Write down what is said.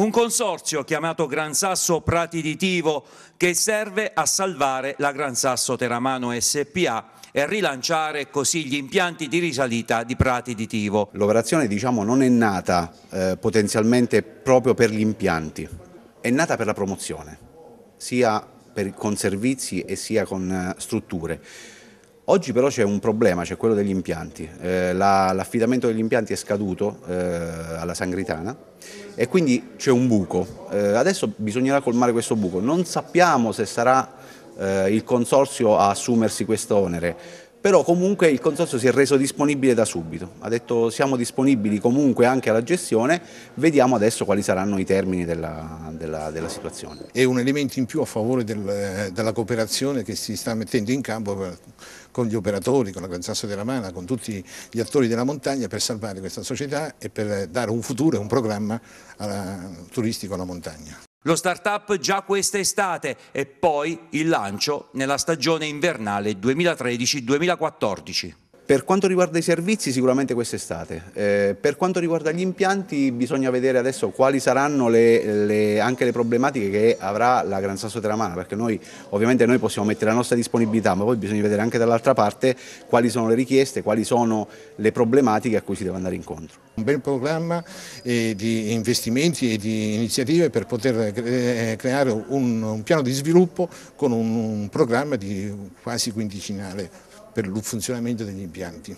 un consorzio chiamato Gran Sasso Prati di Tivo che serve a salvare la Gran Sasso Teramano SPA e rilanciare così gli impianti di risalita di Prati di Tivo. L'operazione diciamo, non è nata eh, potenzialmente proprio per gli impianti, è nata per la promozione, sia per, con servizi e sia con eh, strutture. Oggi però c'è un problema, c'è quello degli impianti. Eh, l'affidamento la, degli impianti è scaduto eh, alla Sangritana e quindi c'è un buco. Eh, adesso bisognerà colmare questo buco. Non sappiamo se sarà eh, il consorzio a assumersi questo onere però comunque il consorzio si è reso disponibile da subito, ha detto siamo disponibili comunque anche alla gestione, vediamo adesso quali saranno i termini della, della, della situazione. È un elemento in più a favore del, della cooperazione che si sta mettendo in campo per, con gli operatori, con la Gran Sasso della Mana, con tutti gli attori della montagna per salvare questa società e per dare un futuro e un programma alla, turistico alla montagna. Lo start-up già questa estate e poi il lancio nella stagione invernale 2013-2014. Per quanto riguarda i servizi sicuramente quest'estate, eh, per quanto riguarda gli impianti bisogna vedere adesso quali saranno le, le, anche le problematiche che avrà la Gran Sasso Teramana, perché noi ovviamente noi possiamo mettere la nostra disponibilità, ma poi bisogna vedere anche dall'altra parte quali sono le richieste, quali sono le problematiche a cui si deve andare incontro. Un bel programma eh, di investimenti e di iniziative per poter cre eh, creare un, un, piano di sviluppo con un, un programma di quasi quindicinale per il funzionamento degli impianti.